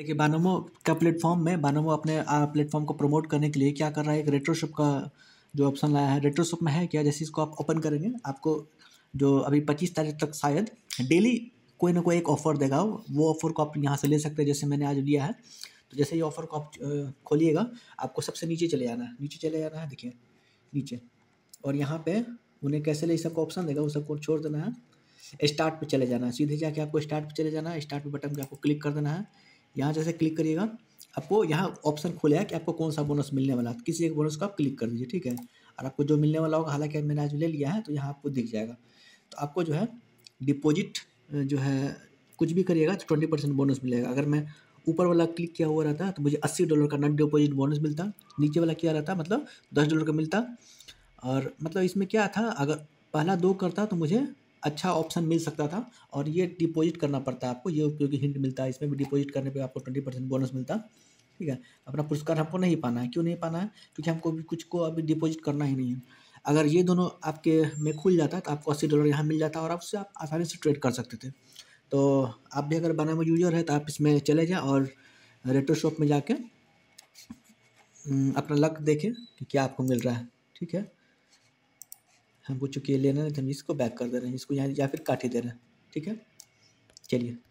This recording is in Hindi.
देखिए बानोमो का प्लेटफॉर्म में बानोमो अपने प्लेटफॉर्म को प्रमोट करने के लिए क्या कर रहा है एक रेट्रोशॉप का जो ऑप्शन लाया है रेट्रोशॉप में है क्या जैसे इसको आप ओपन करेंगे आपको जो अभी पच्चीस तारीख तक शायद डेली कोई ना कोई एक ऑफ़र देगा वो ऑफ़र को आप यहाँ से ले सकते हैं जैसे मैंने आज लिया है तो जैसे ये ऑफ़र को आप खोलिएगा आपको सबसे नीचे चले जाना है नीचे चले जाना है देखिए नीचे और यहाँ पे उन्हें कैसे ले सबको ऑप्शन देगा उस सबको छोड़ देना है स्टार्ट पे चले जाना है सीधे जाके आपको स्टार्ट पे चले जाना है स्टार्ट पे बटन पे आपको क्लिक कर देना है यहाँ जैसे क्लिक करिएगा आपको यहाँ ऑप्शन है कि आपको कौन सा बोनस मिलने वाला है तो किसी एक बोनस को आप क्लिक कर दीजिए ठीक है और आपको जो मिलने वाला होगा हालांकि मैंने आज ले लिया है तो यहाँ आपको दिख जाएगा तो आपको जो है डिपॉजिट जो है कुछ भी करिएगा तो ट्वेंटी परसेंट बोनस मिलेगा अगर मैं ऊपर वाला क्लिक किया हुआ रहता तो मुझे अस्सी डॉलर का नॉट डिपॉजिट बोनस मिलता नीचे वाला किया रहता मतलब दस डॉलर का मिलता और मतलब इसमें क्या था अगर पहला दो करता तो मुझे अच्छा ऑप्शन मिल सकता था और ये डिपॉजिट करना पड़ता है आपको ये क्योंकि हिंट मिलता है इसमें भी डिपॉजिट करने पे आपको ट्वेंटी परसेंट बोनस मिलता ठीक है अपना पुरस्कार हमको नहीं पाना है क्यों नहीं पाना है क्योंकि हमको भी कुछ को अभी डिपॉजिट करना ही नहीं है अगर ये दोनों आपके में खुल जाता तो आपको अस्सी डॉलर यहाँ मिल जाता और आपसे उससे आप आसानी से ट्रेड कर सकते थे तो आप भी अगर बनामा यूजर है तो आप इसमें चले जाएँ और रेटो शॉप में जाके हम्म, अपना लक देखें कि क्या आपको मिल रहा है ठीक है हमको चूँकि लेना है तो हम इसको बैक कर दे रहे हैं इसको यहाँ या फिर काट ही दे रहे हैं ठीक है चलिए